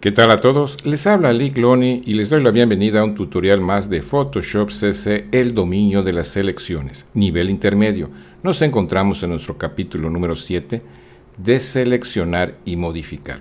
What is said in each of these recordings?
¿Qué tal a todos? Les habla Lee Cloney y les doy la bienvenida a un tutorial más de Photoshop CC El dominio de las selecciones, nivel intermedio. Nos encontramos en nuestro capítulo número 7 de seleccionar y modificar.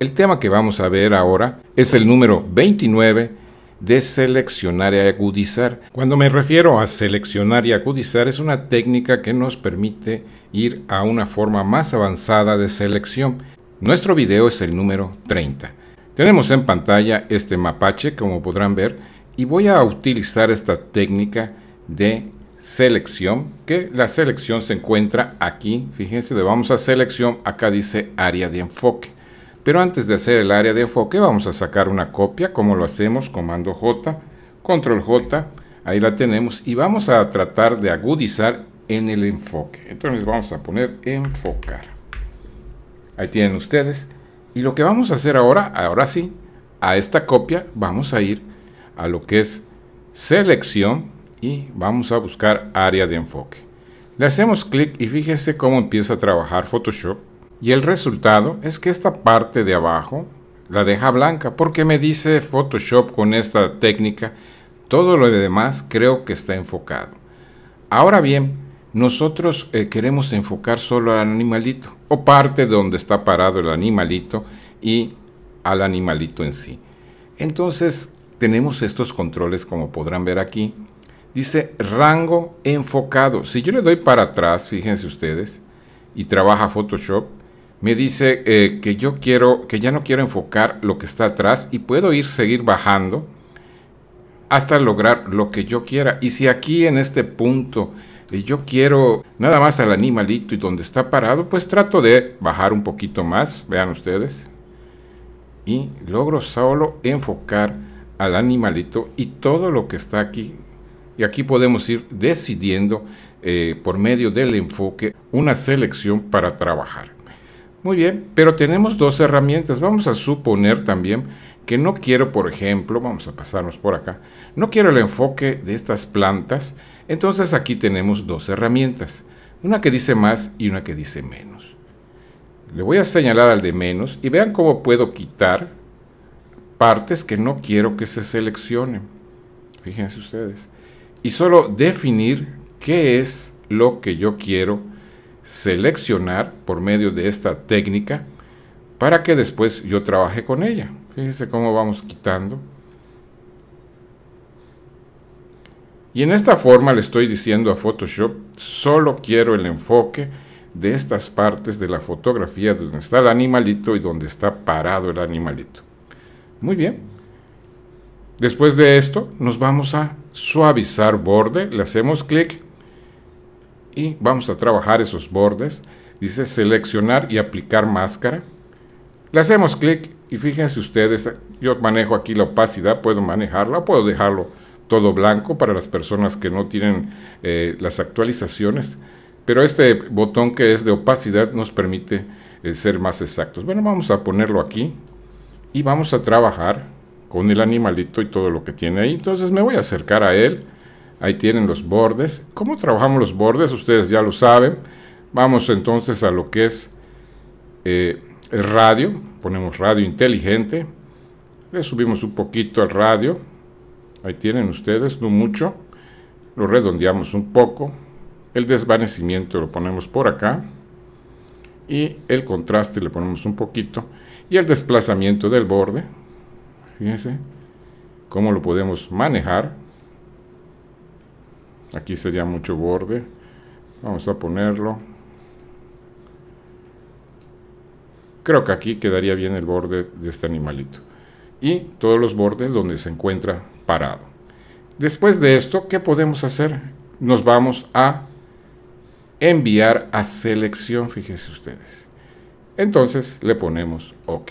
El tema que vamos a ver ahora es el número 29 de seleccionar y agudizar. Cuando me refiero a seleccionar y agudizar es una técnica que nos permite ir a una forma más avanzada de selección. Nuestro video es el número 30. Tenemos en pantalla este mapache como podrán ver y voy a utilizar esta técnica de selección que la selección se encuentra aquí fíjense le vamos a selección acá dice área de enfoque pero antes de hacer el área de enfoque vamos a sacar una copia como lo hacemos comando j control j ahí la tenemos y vamos a tratar de agudizar en el enfoque entonces vamos a poner enfocar ahí tienen ustedes y lo que vamos a hacer ahora, ahora sí, a esta copia vamos a ir a lo que es selección y vamos a buscar área de enfoque. Le hacemos clic y fíjese cómo empieza a trabajar Photoshop. Y el resultado es que esta parte de abajo la deja blanca porque me dice Photoshop con esta técnica todo lo demás creo que está enfocado. Ahora bien, nosotros eh, queremos enfocar solo al animalito, o parte donde está parado el animalito y al animalito en sí. Entonces, tenemos estos controles como podrán ver aquí. Dice rango enfocado. Si yo le doy para atrás, fíjense ustedes, y trabaja Photoshop, me dice eh, que yo quiero, que ya no quiero enfocar lo que está atrás y puedo ir seguir bajando hasta lograr lo que yo quiera. Y si aquí en este punto yo quiero nada más al animalito y donde está parado, pues trato de bajar un poquito más, vean ustedes. Y logro solo enfocar al animalito y todo lo que está aquí. Y aquí podemos ir decidiendo eh, por medio del enfoque una selección para trabajar. Muy bien, pero tenemos dos herramientas. Vamos a suponer también que no quiero, por ejemplo, vamos a pasarnos por acá, no quiero el enfoque de estas plantas, entonces aquí tenemos dos herramientas, una que dice más y una que dice menos. Le voy a señalar al de menos y vean cómo puedo quitar partes que no quiero que se seleccionen. Fíjense ustedes. Y solo definir qué es lo que yo quiero seleccionar por medio de esta técnica para que después yo trabaje con ella. Fíjense cómo vamos quitando Y en esta forma le estoy diciendo a Photoshop, solo quiero el enfoque de estas partes de la fotografía donde está el animalito y donde está parado el animalito. Muy bien. Después de esto nos vamos a suavizar borde, le hacemos clic y vamos a trabajar esos bordes. Dice seleccionar y aplicar máscara. Le hacemos clic y fíjense ustedes, yo manejo aquí la opacidad, puedo manejarla, puedo dejarlo todo blanco para las personas que no tienen eh, las actualizaciones, pero este botón que es de opacidad nos permite eh, ser más exactos. Bueno, vamos a ponerlo aquí y vamos a trabajar con el animalito y todo lo que tiene ahí. Entonces me voy a acercar a él. Ahí tienen los bordes. ¿Cómo trabajamos los bordes? Ustedes ya lo saben. Vamos entonces a lo que es eh, el radio. Ponemos radio inteligente. Le subimos un poquito al radio Ahí tienen ustedes, no mucho. Lo redondeamos un poco. El desvanecimiento lo ponemos por acá. Y el contraste le ponemos un poquito. Y el desplazamiento del borde. Fíjense cómo lo podemos manejar. Aquí sería mucho borde. Vamos a ponerlo. Creo que aquí quedaría bien el borde de este animalito y todos los bordes donde se encuentra parado. Después de esto, ¿qué podemos hacer? Nos vamos a enviar a selección, fíjense ustedes. Entonces le ponemos OK.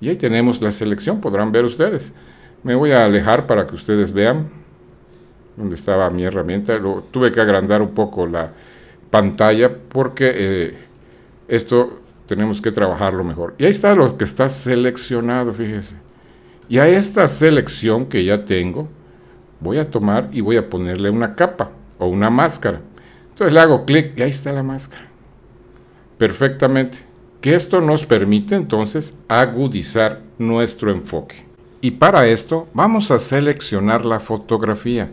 Y ahí tenemos la selección, podrán ver ustedes. Me voy a alejar para que ustedes vean dónde estaba mi herramienta. tuve que agrandar un poco la pantalla porque eh, esto tenemos que trabajarlo mejor. Y ahí está lo que está seleccionado, fíjense. Y a esta selección que ya tengo, voy a tomar y voy a ponerle una capa o una máscara. Entonces le hago clic y ahí está la máscara. Perfectamente. Que esto nos permite entonces agudizar nuestro enfoque. Y para esto vamos a seleccionar la fotografía.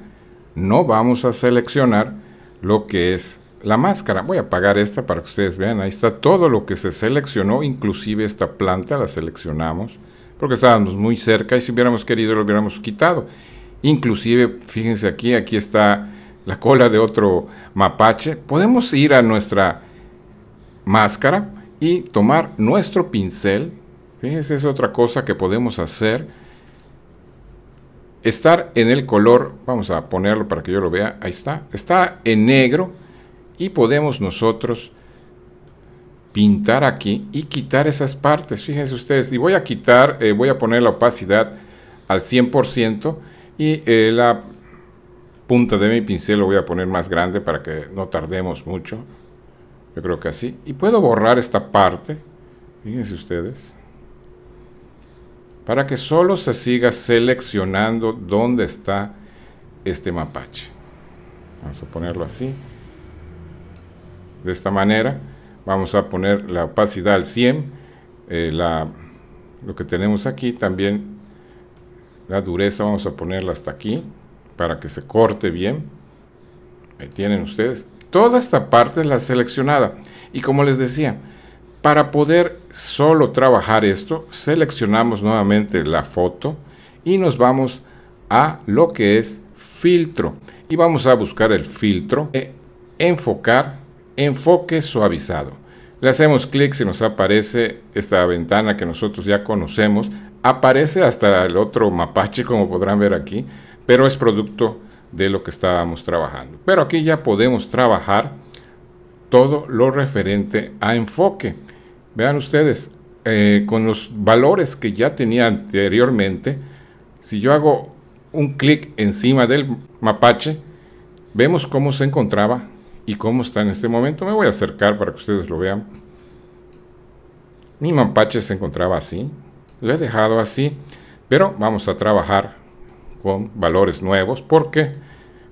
No vamos a seleccionar lo que es la máscara. Voy a apagar esta para que ustedes vean. Ahí está todo lo que se seleccionó. Inclusive esta planta la seleccionamos porque estábamos muy cerca y si hubiéramos querido lo hubiéramos quitado. Inclusive, fíjense aquí, aquí está la cola de otro mapache. Podemos ir a nuestra máscara y tomar nuestro pincel. Fíjense, es otra cosa que podemos hacer. Estar en el color, vamos a ponerlo para que yo lo vea, ahí está. Está en negro y podemos nosotros pintar aquí y quitar esas partes. Fíjense ustedes, y voy a quitar, eh, voy a poner la opacidad al 100% y eh, la punta de mi pincel lo voy a poner más grande para que no tardemos mucho. Yo creo que así. Y puedo borrar esta parte, fíjense ustedes, para que solo se siga seleccionando dónde está este mapache. Vamos a ponerlo así, de esta manera vamos a poner la opacidad al 100 eh, la, lo que tenemos aquí también la dureza vamos a ponerla hasta aquí para que se corte bien ahí tienen ustedes toda esta parte es la seleccionada y como les decía para poder solo trabajar esto seleccionamos nuevamente la foto y nos vamos a lo que es filtro y vamos a buscar el filtro eh, enfocar enfoque suavizado. Le hacemos clic, si nos aparece esta ventana que nosotros ya conocemos. Aparece hasta el otro mapache, como podrán ver aquí, pero es producto de lo que estábamos trabajando. Pero aquí ya podemos trabajar todo lo referente a enfoque. Vean ustedes, eh, con los valores que ya tenía anteriormente, si yo hago un clic encima del mapache, vemos cómo se encontraba y cómo está en este momento. Me voy a acercar para que ustedes lo vean. Mi mampache se encontraba así. Lo he dejado así. Pero vamos a trabajar con valores nuevos porque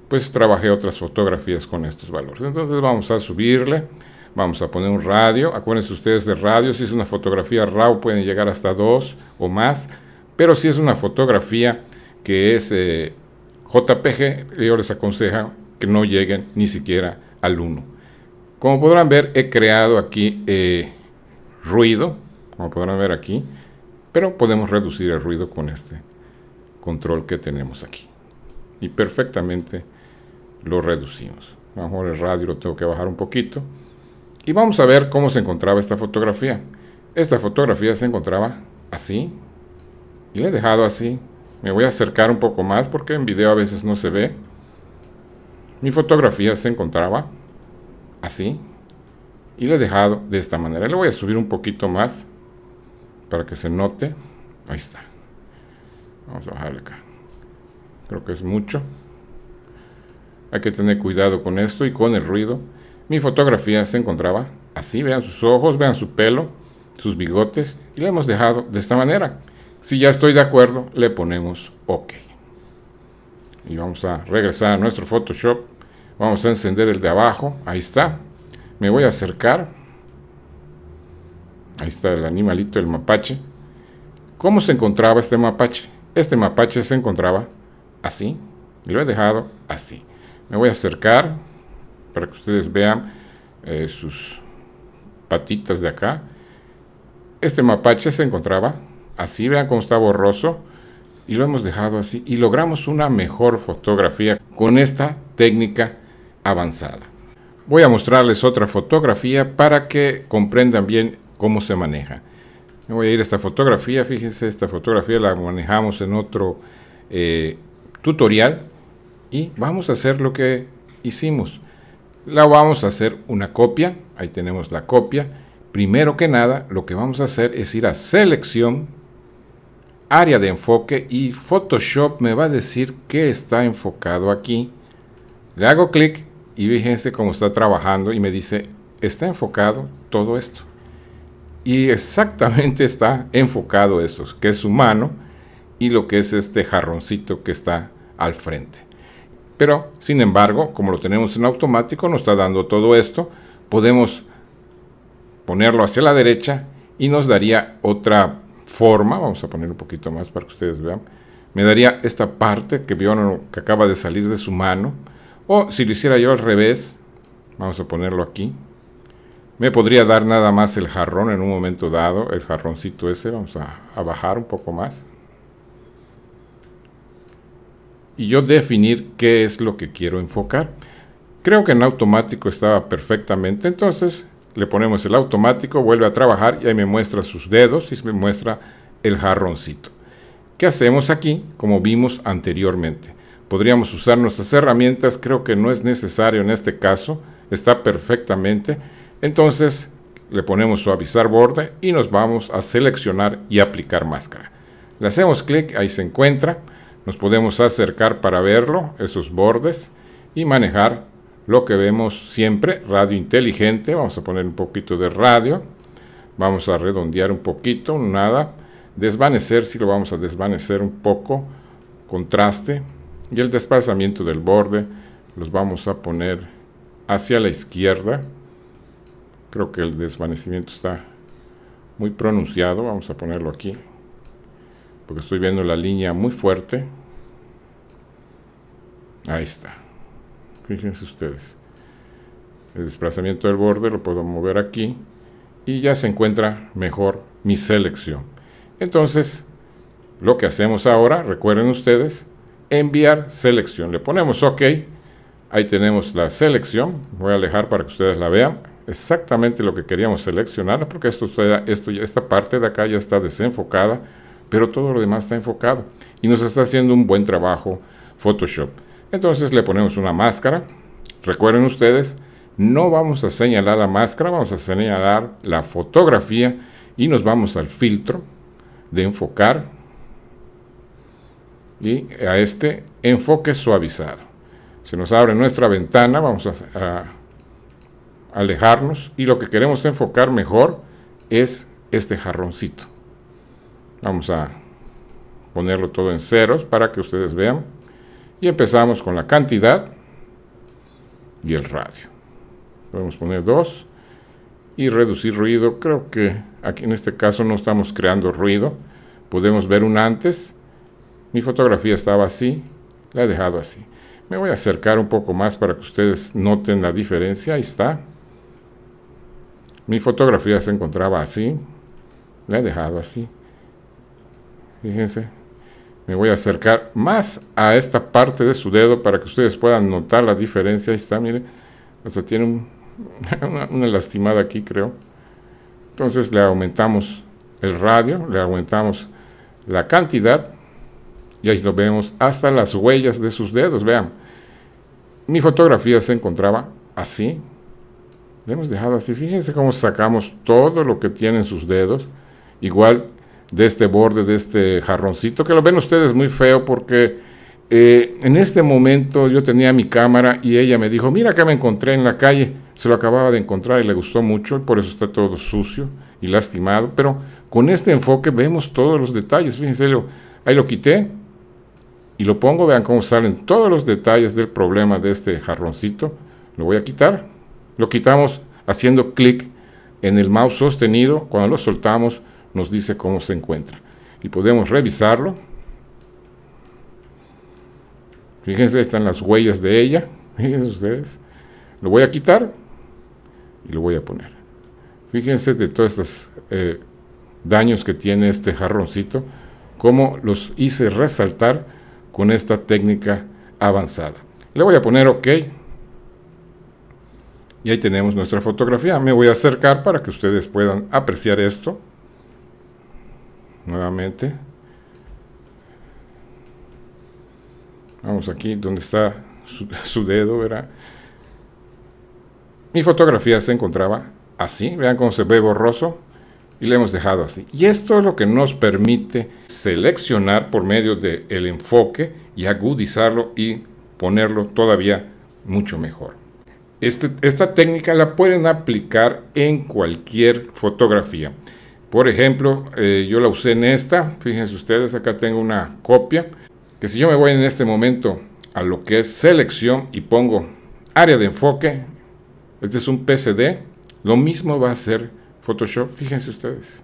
pues trabajé otras fotografías con estos valores. Entonces vamos a subirle. Vamos a poner un radio. Acuérdense ustedes de radio. Si es una fotografía RAW pueden llegar hasta dos o más. Pero si es una fotografía que es eh, JPG, yo les aconsejo que no lleguen ni siquiera al 1. Como podrán ver, he creado aquí eh, ruido, como podrán ver aquí, pero podemos reducir el ruido con este control que tenemos aquí. Y perfectamente lo reducimos. A mejor el radio lo tengo que bajar un poquito. Y vamos a ver cómo se encontraba esta fotografía. Esta fotografía se encontraba así. Y la he dejado así. Me voy a acercar un poco más porque en video a veces no se ve. Mi fotografía se encontraba así y la he dejado de esta manera. Le voy a subir un poquito más para que se note. Ahí está. Vamos a bajarle acá. Creo que es mucho. Hay que tener cuidado con esto y con el ruido. Mi fotografía se encontraba así. Vean sus ojos, vean su pelo, sus bigotes. Y la hemos dejado de esta manera. Si ya estoy de acuerdo, le ponemos OK y vamos a regresar a nuestro Photoshop vamos a encender el de abajo ahí está me voy a acercar ahí está el animalito el mapache ¿cómo se encontraba este mapache? este mapache se encontraba así lo he dejado así me voy a acercar para que ustedes vean eh, sus patitas de acá este mapache se encontraba así vean cómo está borroso y lo hemos dejado así y logramos una mejor fotografía con esta técnica avanzada. Voy a mostrarles otra fotografía para que comprendan bien cómo se maneja. voy a ir a esta fotografía, fíjense, esta fotografía la manejamos en otro eh, tutorial y vamos a hacer lo que hicimos. La vamos a hacer una copia, ahí tenemos la copia. Primero que nada, lo que vamos a hacer es ir a selección área de enfoque y Photoshop me va a decir que está enfocado aquí. Le hago clic y fíjense cómo está trabajando y me dice, está enfocado todo esto. Y exactamente está enfocado esto, que es su mano y lo que es este jarroncito que está al frente. Pero, sin embargo, como lo tenemos en automático, nos está dando todo esto. Podemos ponerlo hacia la derecha y nos daría otra forma, vamos a poner un poquito más para que ustedes vean, me daría esta parte que que acaba de salir de su mano, o si lo hiciera yo al revés, vamos a ponerlo aquí, me podría dar nada más el jarrón en un momento dado, el jarroncito ese, vamos a, a bajar un poco más, y yo definir qué es lo que quiero enfocar. Creo que en automático estaba perfectamente, entonces le ponemos el automático, vuelve a trabajar y ahí me muestra sus dedos y me muestra el jarroncito. ¿Qué hacemos aquí? Como vimos anteriormente. Podríamos usar nuestras herramientas, creo que no es necesario en este caso, está perfectamente. Entonces le ponemos suavizar borde y nos vamos a seleccionar y aplicar máscara. Le hacemos clic, ahí se encuentra. Nos podemos acercar para verlo, esos bordes, y manejar lo que vemos siempre, radio inteligente, vamos a poner un poquito de radio, vamos a redondear un poquito, nada, desvanecer, si sí lo vamos a desvanecer un poco, contraste, y el desplazamiento del borde los vamos a poner hacia la izquierda, creo que el desvanecimiento está muy pronunciado, vamos a ponerlo aquí, porque estoy viendo la línea muy fuerte, ahí está, Fíjense ustedes. El desplazamiento del borde lo puedo mover aquí y ya se encuentra mejor mi selección. Entonces, lo que hacemos ahora, recuerden ustedes, enviar selección. Le ponemos OK. Ahí tenemos la selección. Voy a alejar para que ustedes la vean. Exactamente lo que queríamos seleccionar, porque esto, esto, esta parte de acá ya está desenfocada, pero todo lo demás está enfocado. Y nos está haciendo un buen trabajo Photoshop. Entonces le ponemos una máscara. Recuerden ustedes, no vamos a señalar la máscara, vamos a señalar la fotografía y nos vamos al filtro de enfocar y a este enfoque suavizado. Se nos abre nuestra ventana, vamos a, alejarnos y lo que queremos enfocar mejor es este jarroncito. Vamos a ponerlo todo en ceros para que ustedes vean. Y empezamos con la cantidad y el radio. Podemos poner 2 y reducir ruido. Creo que aquí en este caso no estamos creando ruido. Podemos ver un antes. Mi fotografía estaba así, la he dejado así. Me voy a acercar un poco más para que ustedes noten la diferencia. Ahí está. Mi fotografía se encontraba así, la he dejado así. Fíjense, me voy a acercar más a esta parte de su dedo para que ustedes puedan notar la diferencia. Ahí está, miren. Hasta tiene una, lastimada aquí, creo. Entonces le aumentamos el radio, le aumentamos la cantidad y ahí lo vemos hasta las huellas de sus dedos, vean. Mi fotografía se encontraba así, le hemos dejado así, fíjense cómo sacamos todo lo que tienen sus dedos, igual de este borde, de este jarroncito, que lo ven ustedes muy feo porque eh, en este momento yo tenía mi cámara y ella me dijo, mira que me encontré en la calle, se lo acababa de encontrar y le gustó mucho, y por eso está todo sucio y lastimado, pero con este enfoque vemos todos los detalles, fíjense, ahí lo quité y lo pongo, vean cómo salen todos los detalles del problema de este jarroncito, lo voy a quitar, lo quitamos haciendo clic en el mouse sostenido, cuando lo soltamos, nos dice cómo se encuentra. Y podemos revisarlo. Fíjense, están las huellas de ella. Fíjense ustedes. Lo voy a quitar y lo voy a poner. Fíjense de todos estos eh, daños que tiene este jarroncito, cómo los hice resaltar con esta técnica avanzada. Le voy a poner OK. Y ahí tenemos nuestra fotografía. Me voy a acercar para que ustedes puedan apreciar esto nuevamente vamos aquí donde está su, dedo verá mi fotografía se encontraba así vean cómo se ve borroso y le hemos dejado así y esto es lo que nos permite seleccionar por medio del el enfoque y agudizarlo y ponerlo todavía mucho mejor este, esta técnica la pueden aplicar en cualquier fotografía por ejemplo, eh, yo la usé en esta, fíjense ustedes, acá tengo una copia, que si yo me voy en este momento a lo que es selección y pongo área de enfoque, este es un PCD, lo mismo va a hacer Photoshop, fíjense ustedes.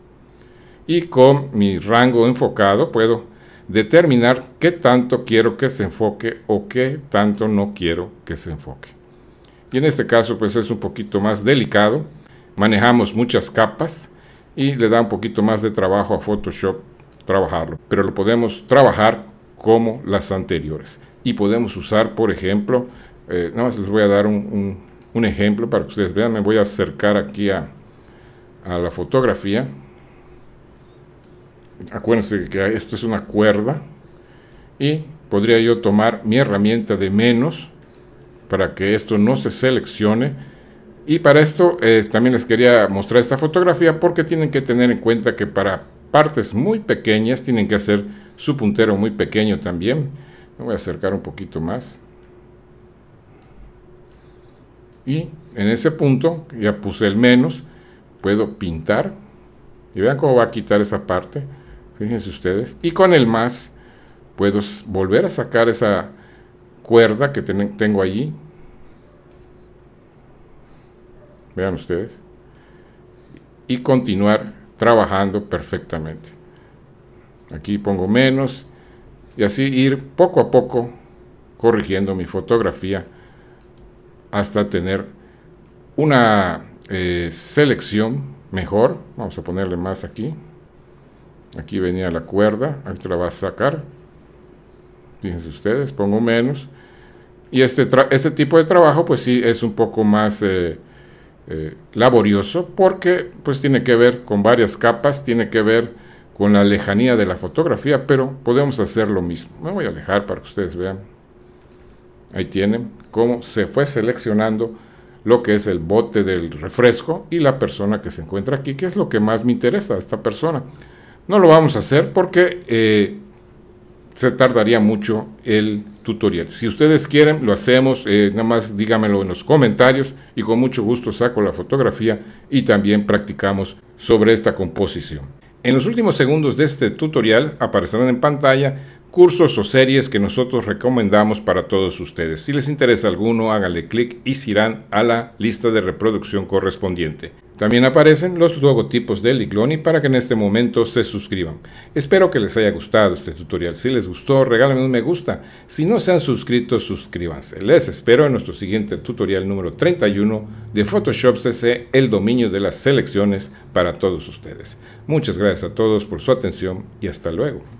Y con mi rango enfocado puedo determinar qué tanto quiero que se enfoque o qué tanto no quiero que se enfoque. Y en este caso pues es un poquito más delicado, manejamos muchas capas, y le da un poquito más de trabajo a Photoshop trabajarlo, pero lo podemos trabajar como las anteriores y podemos usar, por ejemplo, eh, nada más les voy a dar un, ejemplo para que ustedes vean, me voy a acercar aquí a, a la fotografía, acuérdense que esto es una cuerda y podría yo tomar mi herramienta de menos para que esto no se seleccione y para esto eh, también les quería mostrar esta fotografía porque tienen que tener en cuenta que para partes muy pequeñas tienen que hacer su puntero muy pequeño también. Me voy a acercar un poquito más. Y en ese punto, ya puse el menos, puedo pintar. Y vean cómo va a quitar esa parte. Fíjense ustedes. Y con el más puedo volver a sacar esa cuerda que tengo allí vean ustedes, y continuar trabajando perfectamente. Aquí pongo menos y así ir poco a poco corrigiendo mi fotografía hasta tener una eh, selección mejor. Vamos a ponerle más aquí. Aquí venía la cuerda, ahorita la va a sacar. Fíjense ustedes, pongo menos. Y este, este tipo de trabajo pues sí es un poco más eh, eh, laborioso porque pues tiene que ver con varias capas, tiene que ver con la lejanía de la fotografía, pero podemos hacer lo mismo. Me voy a alejar para que ustedes vean. Ahí tienen cómo se fue seleccionando lo que es el bote del refresco y la persona que se encuentra aquí, que es lo que más me interesa a esta persona. No lo vamos a hacer porque eh, se tardaría mucho el tutorial. Si ustedes quieren, lo hacemos, eh, nada más dígamelo en los comentarios y con mucho gusto saco la fotografía y también practicamos sobre esta composición. En los últimos segundos de este tutorial aparecerán en pantalla cursos o series que nosotros recomendamos para todos ustedes. Si les interesa alguno, háganle clic y se irán a la lista de reproducción correspondiente. También aparecen los logotipos de Ligloni para que en este momento se suscriban. Espero que les haya gustado este tutorial. Si les gustó, regálenme un me gusta. Si no se han suscrito, suscríbanse. Les espero en nuestro siguiente tutorial número 31 de Photoshop CC, el dominio de las selecciones para todos ustedes. Muchas gracias a todos por su atención y hasta luego.